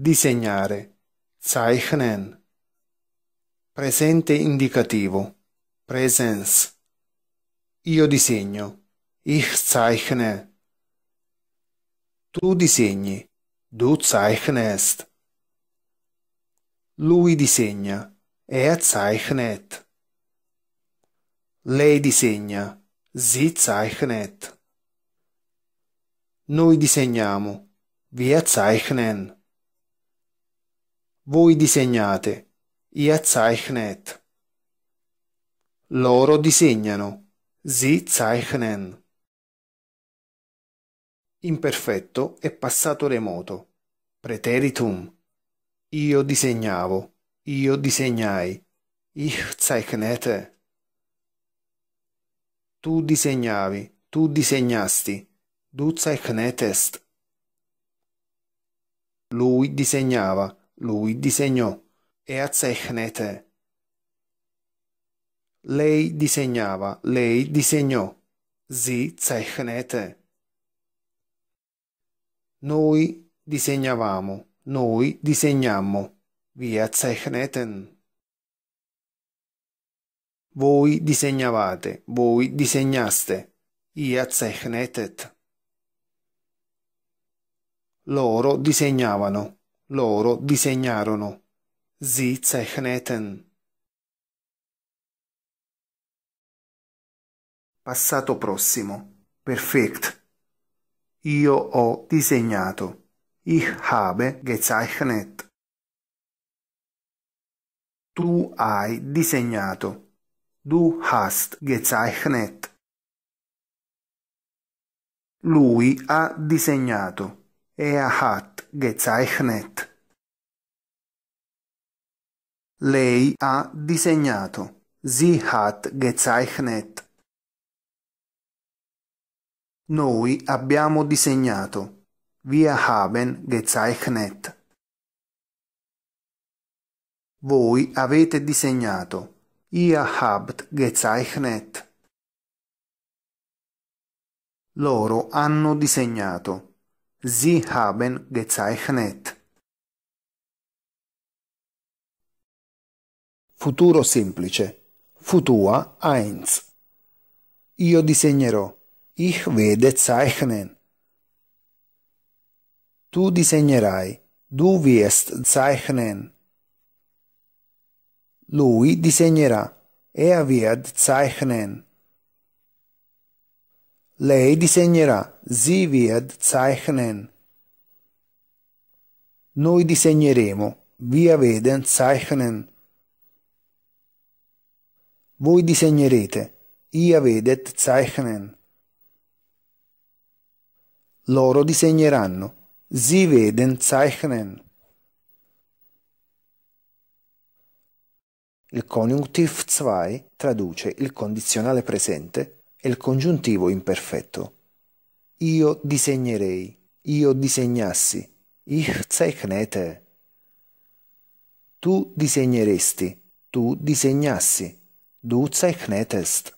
disegnare, zeichnen. Presente indicativo, presence. Io disegno, ich zeichne. Tu disegni, du zeichnest. Lui disegna, er zeichnet. Lei disegna, sie zeichnet. Noi disegniamo, wir zeichnen. Voi disegnate, ihr zeichnet. Loro disegnano, sie zeichnen. Imperfetto e passato remoto. Preteritum. Io disegnavo, io disegnai, ich zeichnete. Tu disegnavi, tu disegnasti, du zeichnetest. Lui disegnava, lui disegnò e azzeichnete. Lei disegnava, lei disegnò. Sie zechnete. Noi disegnavamo, noi disegnammo. via zechneten. Voi disegnavate, voi disegnaste. ia zechnetet. Loro disegnavano, loro disegnarono. Sie zeichneten. Passato prossimo. Perfekt. Io ho disegnato. Ich habe gezeichnet. Tu hai disegnato. Du hast gezeichnet. Lui ha disegnato. Er hat Gezeichnet. Lei ha disegnato. Sie hat gezeichnet. Noi abbiamo disegnato. Wir haben gezeichnet. Voi avete disegnato. Ihr habt gezeichnet. Loro hanno disegnato. Sie haben gezeichnet. Futuro semplice. Futua 1. Io disegnerò. Ich werde zeichnen. Tu disegnerai. Du wirst zeichnen. Lui disegnerà. Er wird zeichnen. Lei disegnerà, sie wird zeichnen. Noi disegneremo, wir werden zeichnen. Voi disegnerete, ihr werdet zeichnen. Loro disegneranno, sie werden zeichnen. Il conjunctive 2 traduce il condizionale presente è il congiuntivo imperfetto. Io disegnerei, io disegnassi, ich zeichnete. Tu disegneresti, tu disegnassi, du zeichnetest.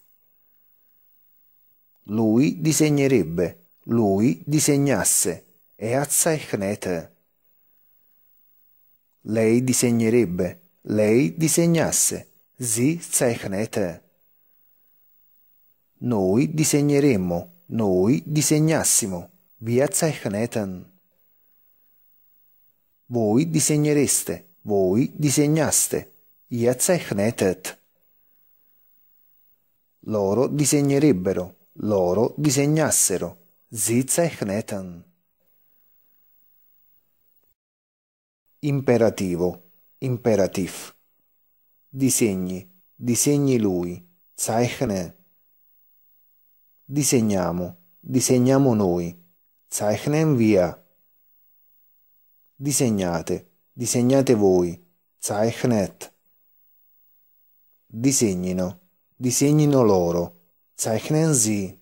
Lui disegnerebbe, lui disegnasse, er zeichnete. Lei disegnerebbe, lei disegnasse, sie zeichnete. Noi disegneremmo, noi disegnassimo, wir zeichneten. Voi disegnereste, voi disegnaste, ihr zeichnetet. Loro disegnerebbero, loro disegnassero, sie zeichneten. Imperativo, imperativ. Disegni, disegni lui, zeichne. Disegniamo, disegniamo noi. Zeichnen wir. Disegnate, disegnate voi. Zeichnet. Disegnino, disegnino loro. Zeichnen sie.